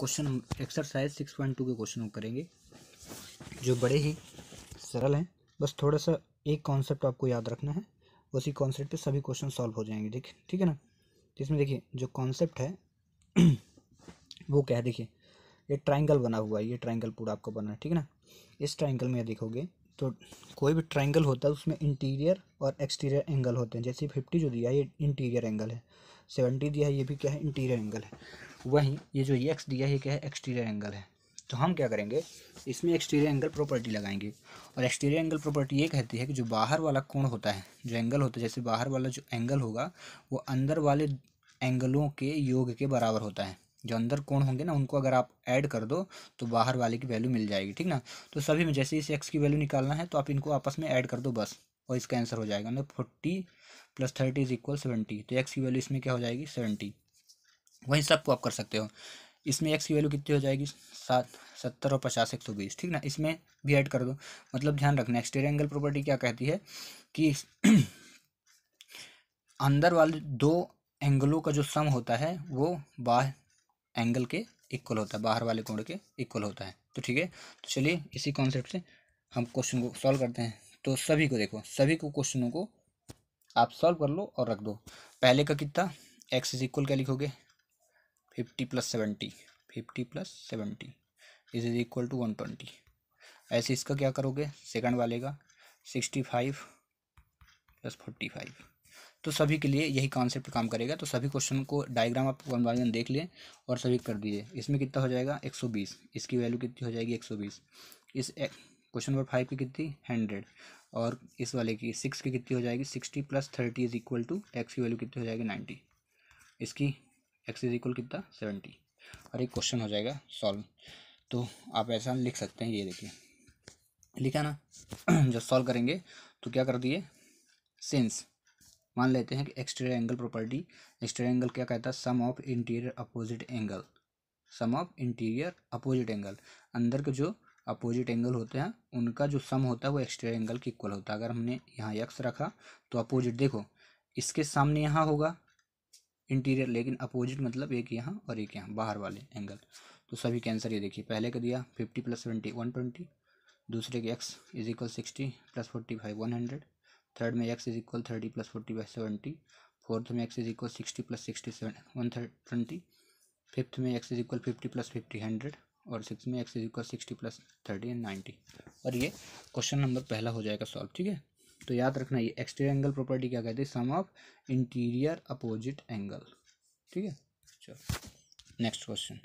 question exercise six point two के question हम करेंगे जो बड़े ही सरल हैं बस थोड़ा सा एक कॉन्सेप्ट आपको याद रखना है उसी कॉन्सेप्ट पे सभी क्वेश्चन सॉल्व हो जाएंगे देखिए ठीक है ना जिसमें तो इसमें देखिए जो कॉन्सेप्ट है वो क्या है देखिए ये ट्राइंगल बना हुआ है ये ट्राइंगल पूरा आपको बना है ठीक है ना इस ट्राइंगल में देखोगे तो कोई भी ट्राइंगल होता है उसमें इंटीरियर और एक्सटीरियर एंगल होते हैं जैसे फिफ्टी जो दिया है ये इंटीरियर एंगल है सेवेंटी दिया है ये भी क्या है इंटीरियर एंगल है वहीं ये जो एक्स दिया है क्या है एक्सटीरियर एंगल है तो हम क्या करेंगे इसमें एक्सटीरियर एंगल प्रॉपर्टी लगाएंगे और एक्सटीरियर एंगल प्रॉपर्टी ये कहती है कि जो बाहर वाला कोण होता है जो एंगल होता है जैसे बाहर वाला जो एंगल होगा वो अंदर वाले एंगलों के योग के बराबर होता है जो अंदर कोण होंगे ना उनको अगर आप ऐड कर दो तो बाहर वाले की वैल्यू मिल जाएगी ठीक ना तो सभी में जैसे इस एक्स की वैल्यू निकालना है तो आप इनको आपस में ऐड कर दो बस और इसका आंसर हो जाएगा मतलब forty plus thirty is equal seventy तो एक्स की वैल्यू इसमें क्या हो जाएगी सेवेंटी वही सबको आप कर सकते हो इसमें एक्स की वैल्यू कितनी हो जाएगी सात सत्तर और पचास एक सौ बीस ठीक ना इसमें भी ऐड कर दो मतलब ध्यान रखना एक्सटेरियर एंगल प्रॉपर्टी क्या कहती है कि अंदर वाले दो एंगलों का जो सम होता है वो बाहर एंगल के इक्वल होता है बाहर वाले कोण के इक्वल होता है तो ठीक है तो चलिए इसी कॉन्सेप्ट से हम क्वेश्चन को सॉल्व करते हैं तो सभी को देखो सभी को क्वेश्चनों को आप सॉल्व कर लो और रख दो पहले का कितना एक्स इज इक्वल क्या लिखोगे fifty plus seventy fifty plus seventy is is equal to one twenty ऐसे इसका क्या करोगे सेकंड वाले का sixty five plus forty five तो सभी के लिए यही कॉन्सेप्ट काम करेगा तो सभी क्वेश्चन को डायग्राम आप वन बाई वन देख लें और सभी कर दीजिए इसमें कितना हो जाएगा एक सौ बीस इसकी वैल्यू कितनी हो जाएगी एक सौ बीस इस क्वेश्चन नंबर फाइव की कितनी हंड्रेड और इस वाले की सिक्स की कितनी हो जाएगी sixty plus thirty is equal to x की वैल्यू कितनी हो जाएगी नाइन्टी इसकी एक्स इज इक्वल कितना सेवेंटी और एक क्वेश्चन हो जाएगा सॉल्व तो आप ऐसा लिख सकते हैं ये देखिए लिखा ना जब सॉल्व करेंगे तो क्या कर दिए सेंस मान लेते हैं कि exterior angle property exterior angle क्या कहता है sum of interior opposite angle sum of interior opposite angle अंदर के जो अपोजिट एंगल होते हैं उनका जो सम होता है वो एक्सटीरियर एंगल के इक्वल होता है अगर हमने यहाँ यक्स रखा तो अपोजिट देखो इसके सामने यहाँ होगा इंटीरियर लेकिन अपोजिट मतलब एक यहाँ और एक यहाँ बाहर वाले एंगल तो सभी के आंसर ये देखिए पहले का दिया fifty plus twenty one twenty दूसरे के x is equal sixty plus forty five one hundred third में x is equal thirty plus forty by seventy fourth में x is equal sixty plus sixty seven one third twenty fifth में x is equal fifty plus fifty hundred और six में x is equal sixty plus thirty and ninety और ये question number पहला हो जाएगा solve ठीक है तो याद रखना ये एक्सटीरियर एंगल प्रॉपर्टी क्या कहते हैं sum of interior opposite angle ठीक है चलो next question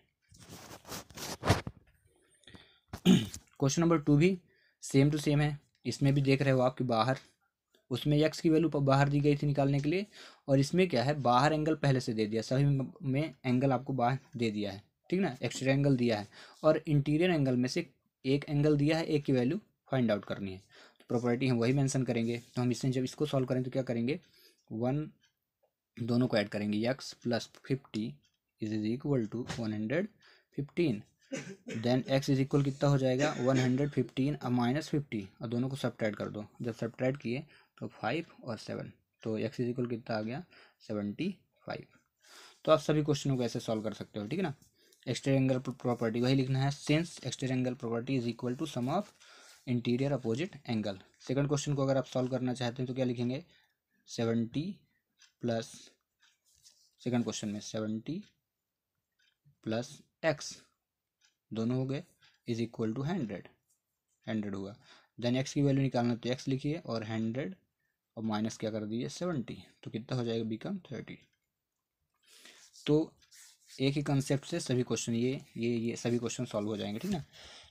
question number two भी सेम टू सेम है इसमें भी देख रहे हो आपके बाहर उसमें यक्स की वैल्यू बाहर दी गई थी निकालने के लिए और इसमें क्या है बाहर एंगल पहले से दे दिया सभी में एंगल आपको बाहर दे दिया है ठीक ना एक्सटीरियर एंगल दिया है और इंटीरियर एंगल में से एक एंगल दिया है एक की वैल्यू फाइंड आउट करनी है प्रॉपर्टी हम वही मेंशन करेंगे तो हम इसमें जब इसको सॉल्व करें तो क्या करेंगे वन दोनों को ऐड करेंगे x plus fifty is is equal to one hundred fifteen then x is equal कितना हो जाएगा वन हंड्रेड फिफ्टीन और माइनस फिफ्टी और दोनों को सब्ट्रैक्ट कर दो जब सब्ट्रैक्ट किए तो फाइव और सेवन तो एक्स इज इक्वल कितना आ गया सेवेंटी फाइव तो आप सभी क्वेश्चनों को ऐसे सॉल्व कर सकते हो ठीक है ना एक्सटेरियर एंगल प्रॉपर्टी वही लिखना है since exterior angle property is equal to sum of interior opposite angle second question को अगर आप सॉल्व करना चाहते हैं तो क्या लिखेंगे सेवेंटी प्लस सेकंड क्वेश्चन में सेवेंटी प्लस एक्स दोनों हो गए is equal to hundred hundred हुआ देन एक्स की वैल्यू निकालना तो एक्स लिखिए और हंड्रेड और माइनस क्या कर दीजिए सेवेंटी तो कितना हो जाएगा बिकम थर्टी तो एक ही कंसेप्ट से सभी क्वेश्चन ये ये ये सभी क्वेश्चन सॉल्व हो जाएंगे ठीक ना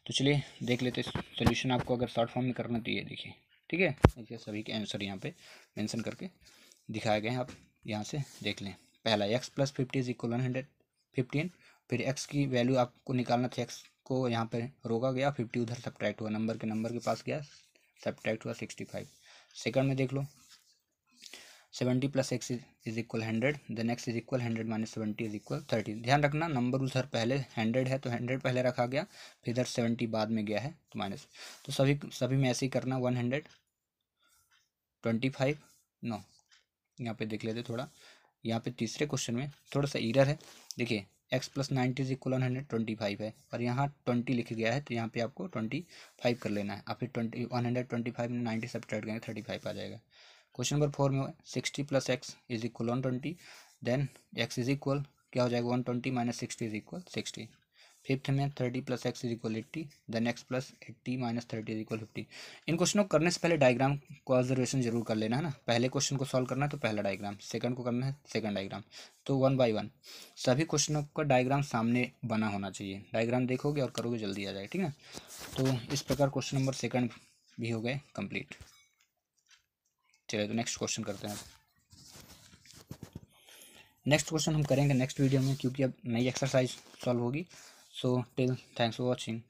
तो चलिए देख लेते सोल्यूशन आपको अगर शॉर्ट फॉर्म में करना तो ये देखिए ठीक है देखिए सभी के आंसर यहाँ पे मेंशन करके दिखाए गए हैं आप यहाँ से देख लें पहला x plus fifty is equal one hundred fifteen फिर एक्स की वैल्यू आपको निकालना था एक्स को यहाँ पर रोका गया फिफ्टी उधर सब्ट्रैक्ट हुआ नंबर के नंबर के पास गया सब्ट्रैक्ट हुआ सिक्सटी फाइव सेकंड में देख लो seventy plus x is equal hundred then x is equal hundred minus seventy is equal thirty ध्यान रखना नंबर उधर पहले हंड्रेड है तो हंड्रेड पहले रखा गया फिर इधर सेवेंटी बाद में गया है तो माइनस तो सभी सभी में ऐसे ही करना one hundred twenty five no यहाँ पे देख लेते थोड़ा यहाँ पे तीसरे क्वेश्चन में थोड़ा सा ईरर है देखिए x plus ninety is equal one hundred twenty five है और यहाँ ट्वेंटी लिख गया है तो यहाँ पे आपको ट्वेंटी फाइव कर लेना है आप फिर twenty one hundred twenty five में नाइन्टी सब करेंगे थर्टी फाइव आ जाएगा क्वेश्चन नंबर फोर में sixty plus x is equal one twenty then x is equal क्या हो जाएगा one twenty minus sixty is equal sixty fifth में thirty plus x is equal eighty then x plus eighty minus thirty is equal fifty इन क्वेश्चनों को करने से पहले डायग्राम को ऑब्जर्वेशन जरूर कर लेना है ना पहले क्वेश्चन को सॉल्व करना है तो पहला डायग्राम सेकंड को करना है सेकंड डायग्राम तो वन बाय वन सभी क्वेश्चनों का डायग्राम सामने बना होना चाहिए डायग्राम देखोगे और करोगे जल्दी आ जाएगा ठीक है तो इस प्रकार क्वेश्चन नंबर सेकंड भी हो गए कंप्लीट चले तो नेक्स्ट क्वेश्चन करते हैं नेक्स्ट क्वेश्चन हम करेंगे नेक्स्ट वीडियो में क्योंकि अब नई एक्सरसाइज सॉल्व होगी so till thanks for watching